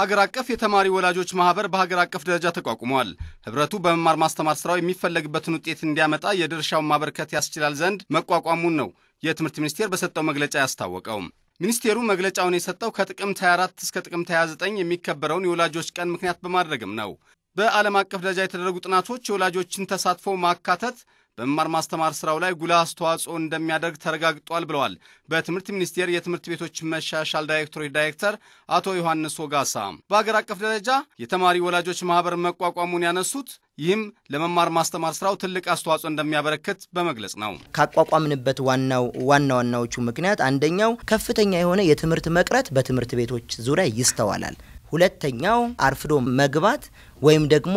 ሀገር አቀፍ የተማሪ ወላጆች ማህበር በሀገር አቀፍ ደረጃ ተቋቁሟል። ህብረቱ በመማር ማስተማር ስራው የሚፈለግበትን ውጤት እንዲያመጣ የድርሻውን ማበርከት ያስችላል ዘንድ መቋቋሙን ነው የትምህርት ሚኒስቴር በሰጠው መግለጫ ያስታወቀው። ሚኒስቴሩ መግለጫውን የሰጠው ከጥቅምት 24 እስከ ጥቅምት 29 የሚከበረውን የወላጆች ቀን ምክንያት በማድረግም ነው። በዓለም አቀፍ ደረጃ የተደረጉ ጥናቶች የወላጆችን ተሳትፎ ማካተት በመማር ማስተማር ስራው ላይ ጉልህ አስተዋጽኦ እንደሚያደርግ ተረጋግጧል ብለዋል በትምህርት ሚኒስቴር የትምህርት ቤቶች መሻሻል ዳይሬክቶሬት ዳይሬክተር አቶ ዮሐንስ ወጋሳ። በአገር አቀፍ ደረጃ የተማሪ ወላጆች ማህበር መቋቋሙን ያነሱት ይህም ለመማር ማስተማር ስራው ትልቅ አስተዋጽኦ እንደሚያበረክት በመግለጽ ነው። ካቋቋምንበት ዋናው ዋና ዋናዎቹ ምክንያት አንደኛው ከፍተኛ የሆነ የትምህርት መቅረት በትምህርት ቤቶች ዙሪያ ይስተዋላል። ሁለተኛው አርፍዶ መግባት ወይም ደግሞ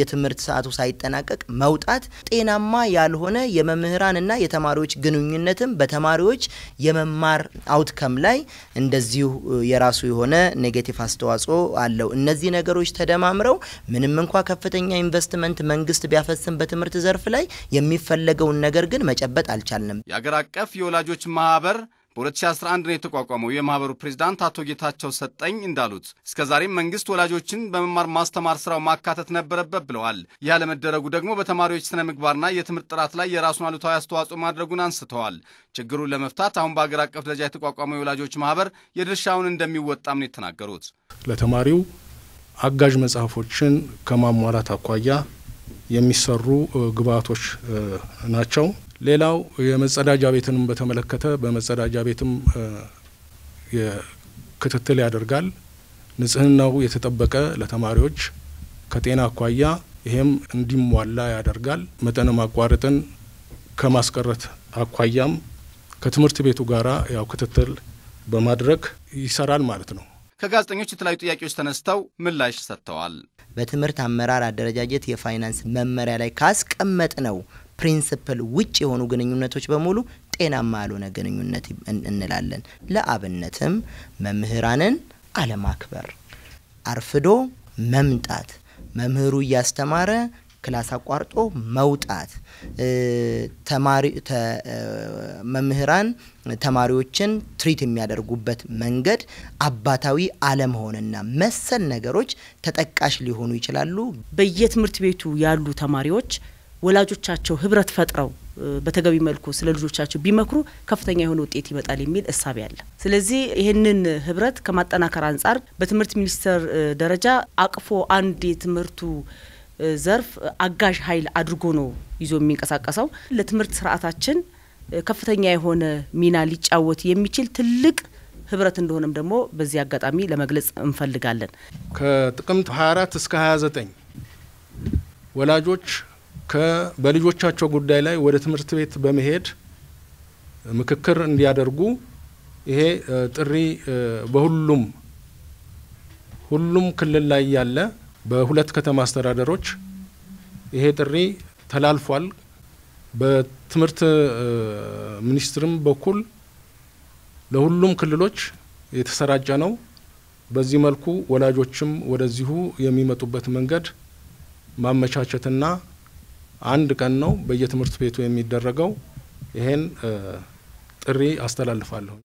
የትምህርት ሰዓቱ ሳይጠናቀቅ መውጣት ጤናማ ያልሆነ የመምህራንና የተማሪዎች ግንኙነትም በተማሪዎች የመማር አውትከም ላይ እንደዚሁ የራሱ የሆነ ኔጌቲቭ አስተዋጽኦ አለው። እነዚህ ነገሮች ተደማምረው ምንም እንኳ ከፍተኛ ኢንቨስትመንት መንግስት ቢያፈስም በትምህርት ዘርፍ ላይ የሚፈለገውን ነገር ግን መጨበጥ አልቻልንም። የአገር አቀፍ የወላጆች ማህበር በ2011 ነው የተቋቋመው። የማህበሩ ፕሬዚዳንት አቶ ጌታቸው ሰጠኝ እንዳሉት ዛሬም መንግስት ወላጆችን በመማር ማስተማር ስራው ማካተት ነበረበት ብለዋል። ያለመደረጉ ደግሞ በተማሪዎች ስነ ምግባርና የትምህርት ጥራት ላይ የራሱን አሉታዊ አስተዋጽኦ ማድረጉን አንስተዋል። ችግሩን ለመፍታት አሁን በአገር አቀፍ ደረጃ የተቋቋመው የወላጆች ማህበር የድርሻውን እንደሚወጣም ነው የተናገሩት። ለተማሪው አጋዥ መጽሐፎችን ከማሟላት አኳያ የሚሰሩ ግብዓቶች ናቸው። ሌላው የመጸዳጃ ቤትንም በተመለከተ በመጸዳጃ ቤትም ክትትል ያደርጋል። ንጽህናው የተጠበቀ ለተማሪዎች ከጤና አኳያ ይሄም እንዲሟላ ያደርጋል። መጠነ ማቋረጥን ከማስቀረት አኳያም ከትምህርት ቤቱ ጋራ ያው ክትትል በማድረግ ይሰራል ማለት ነው። ከጋዜጠኞች የተለያዩ ጥያቄዎች ተነስተው ምላሽ ሰጥተዋል። በትምህርት አመራር አደረጃጀት የፋይናንስ መመሪያ ላይ ካስቀመጥ ነው ፕሪንስፕል ውጭ የሆኑ ግንኙነቶች በሙሉ ጤናማ ያልሆነ ግንኙነት እንላለን። ለአብነትም መምህራንን አለማክበር፣ አርፍዶ መምጣት፣ መምህሩ እያስተማረ ክላስ አቋርጦ መውጣት፣ ተማሪ መምህራን ተማሪዎችን ትሪት የሚያደርጉበት መንገድ አባታዊ አለመሆንና መሰል ነገሮች ተጠቃሽ ሊሆኑ ይችላሉ። በየትምህርት ቤቱ ያሉ ተማሪዎች ወላጆቻቸው ህብረት ፈጥረው በተገቢ መልኩ ስለ ልጆቻቸው ቢመክሩ ከፍተኛ የሆነ ውጤት ይመጣል የሚል እሳቤ አለ። ስለዚህ ይህንን ህብረት ከማጠናከር አንጻር በትምህርት ሚኒስቴር ደረጃ አቅፎ አንድ የትምህርቱ ዘርፍ አጋዥ ኃይል አድርጎ ነው ይዞ የሚንቀሳቀሰው። ለትምህርት ስርዓታችን ከፍተኛ የሆነ ሚና ሊጫወት የሚችል ትልቅ ህብረት እንደሆነም ደግሞ በዚህ አጋጣሚ ለመግለጽ እንፈልጋለን። ከጥቅምት 24 እስከ 29 ወላጆች በልጆቻቸው ጉዳይ ላይ ወደ ትምህርት ቤት በመሄድ ምክክር እንዲያደርጉ ይሄ ጥሪ በሁሉም ሁሉም ክልል ላይ ያለ በሁለት ከተማ አስተዳደሮች ይሄ ጥሪ ተላልፏል። በትምህርት ሚኒስትርም በኩል ለሁሉም ክልሎች የተሰራጨ ነው። በዚህ መልኩ ወላጆችም ወደዚሁ የሚመጡበት መንገድ ማመቻቸትና አንድ ቀን ነው በየትምህርት ቤቱ የሚደረገው። ይሄን ጥሪ አስተላልፋለሁ።